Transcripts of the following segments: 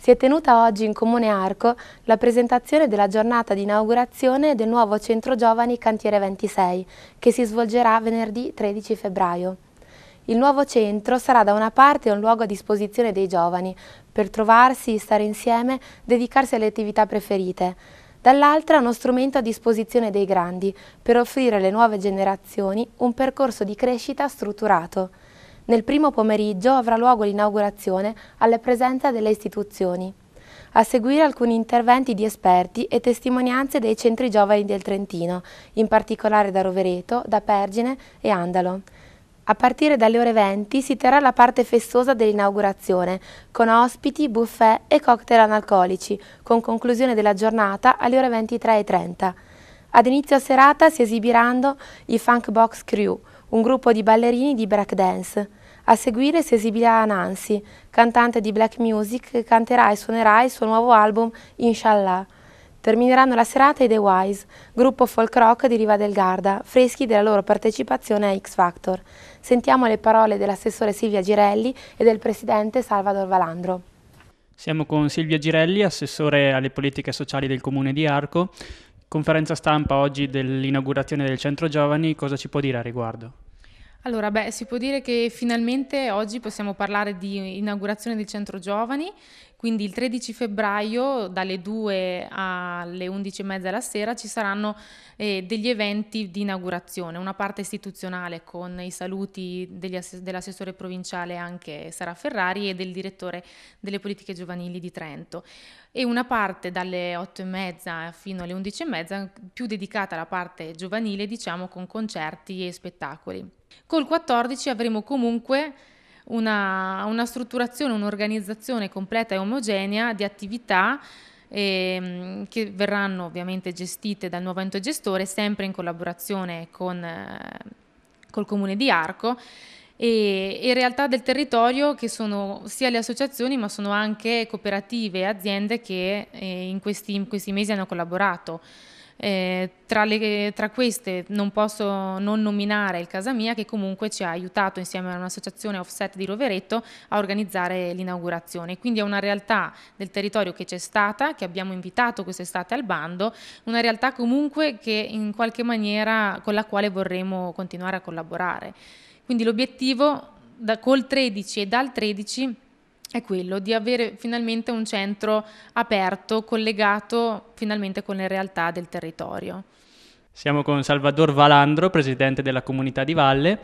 si è tenuta oggi in Comune Arco la presentazione della giornata di inaugurazione del nuovo Centro Giovani Cantiere 26, che si svolgerà venerdì 13 febbraio. Il nuovo centro sarà da una parte un luogo a disposizione dei giovani, per trovarsi, stare insieme, dedicarsi alle attività preferite, dall'altra uno strumento a disposizione dei grandi, per offrire alle nuove generazioni un percorso di crescita strutturato. Nel primo pomeriggio avrà luogo l'inaugurazione alla presenza delle istituzioni. A seguire alcuni interventi di esperti e testimonianze dei centri giovani del Trentino, in particolare da Rovereto, da Pergine e Andalo. A partire dalle ore 20 si terrà la parte festosa dell'inaugurazione, con ospiti, buffet e cocktail analcolici, con conclusione della giornata alle ore 23.30. Ad inizio serata si esibiranno i Funk Box Crew, un gruppo di ballerini di break dance. A seguire si esibirà Nancy, cantante di black music, che canterà e suonerà il suo nuovo album Inshallah. Termineranno la serata i The Wise, gruppo folk rock di Riva del Garda, freschi della loro partecipazione a X Factor. Sentiamo le parole dell'assessore Silvia Girelli e del presidente Salvador Valandro. Siamo con Silvia Girelli, assessore alle politiche sociali del comune di Arco conferenza stampa oggi dell'inaugurazione del centro giovani, cosa ci può dire a riguardo? Allora, beh, si può dire che finalmente oggi possiamo parlare di inaugurazione del centro giovani quindi il 13 febbraio dalle 2 alle 11 e mezza della sera ci saranno eh, degli eventi di inaugurazione, una parte istituzionale con i saluti ass- dell'assessore provinciale anche Sara Ferrari e del direttore delle politiche giovanili di Trento e una parte dalle 8 e mezza fino alle 11 e mezza più dedicata alla parte giovanile diciamo con concerti e spettacoli. Col 14 avremo comunque una, una strutturazione, un'organizzazione completa e omogenea di attività ehm, che verranno ovviamente gestite dal nuovo ente gestore sempre in collaborazione con, eh, col comune di Arco e, e realtà del territorio che sono sia le associazioni ma sono anche cooperative e aziende che eh, in, questi, in questi mesi hanno collaborato. Eh, tra, le, tra, queste non posso non nominare il Casa Mia che comunque ci ha aiutato insieme a un'associazione offset di Roveretto a organizzare l'inaugurazione. Quindi è una realtà del territorio che c'è stata, che abbiamo invitato quest'estate al bando, una realtà comunque che in qualche maniera con la quale vorremmo continuare a collaborare. Quindi l'obiettivo da, col 13 e dal 13 è quello di avere finalmente un centro aperto, collegato finalmente con le realtà del territorio. Siamo con Salvador Valandro, presidente della comunità di Valle.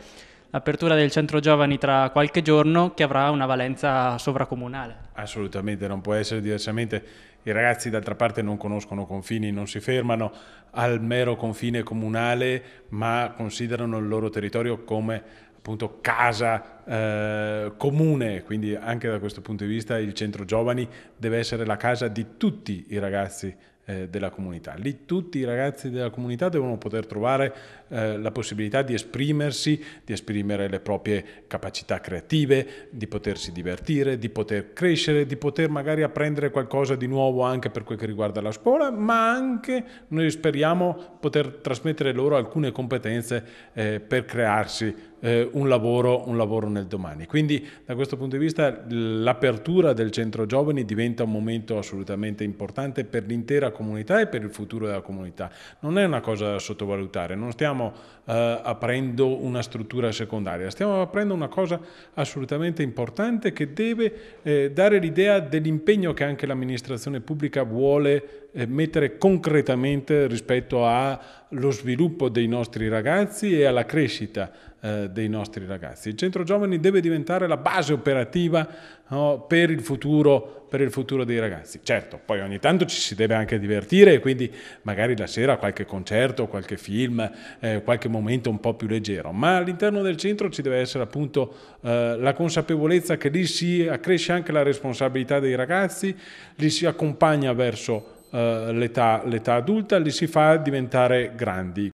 L'apertura del centro giovani tra qualche giorno che avrà una valenza sovracomunale. Assolutamente, non può essere diversamente. I ragazzi d'altra parte non conoscono confini, non si fermano al mero confine comunale, ma considerano il loro territorio come appunto casa eh, comune, quindi anche da questo punto di vista il centro giovani deve essere la casa di tutti i ragazzi eh, della comunità. Lì tutti i ragazzi della comunità devono poter trovare eh, la possibilità di esprimersi, di esprimere le proprie capacità creative, di potersi divertire, di poter crescere, di poter magari apprendere qualcosa di nuovo anche per quel che riguarda la scuola, ma anche noi speriamo poter trasmettere loro alcune competenze eh, per crearsi eh, un, lavoro, un, lavoro, nel domani. Quindi da questo punto di vista l'apertura del centro giovani diventa un momento assolutamente importante per l'intera comunità e per il futuro della comunità. Non è una cosa da sottovalutare, non stiamo eh, aprendo una struttura secondaria, stiamo aprendo una cosa assolutamente importante che deve eh, dare l'idea dell'impegno che anche l'amministrazione pubblica vuole eh, mettere concretamente rispetto allo sviluppo dei nostri ragazzi e alla crescita eh, dei nostri ragazzi. Il centro giovani deve diventare la base operativa no, per, il futuro, per il futuro dei ragazzi. Certo, poi ogni tanto ci si deve anche divertire e quindi magari la sera qualche concerto, qualche film, eh, qualche momento un po' più leggero, ma all'interno del centro ci deve essere appunto eh, la consapevolezza che lì si accresce anche la responsabilità dei ragazzi, li si accompagna verso eh, l'età, l'età adulta, li si fa diventare grandi.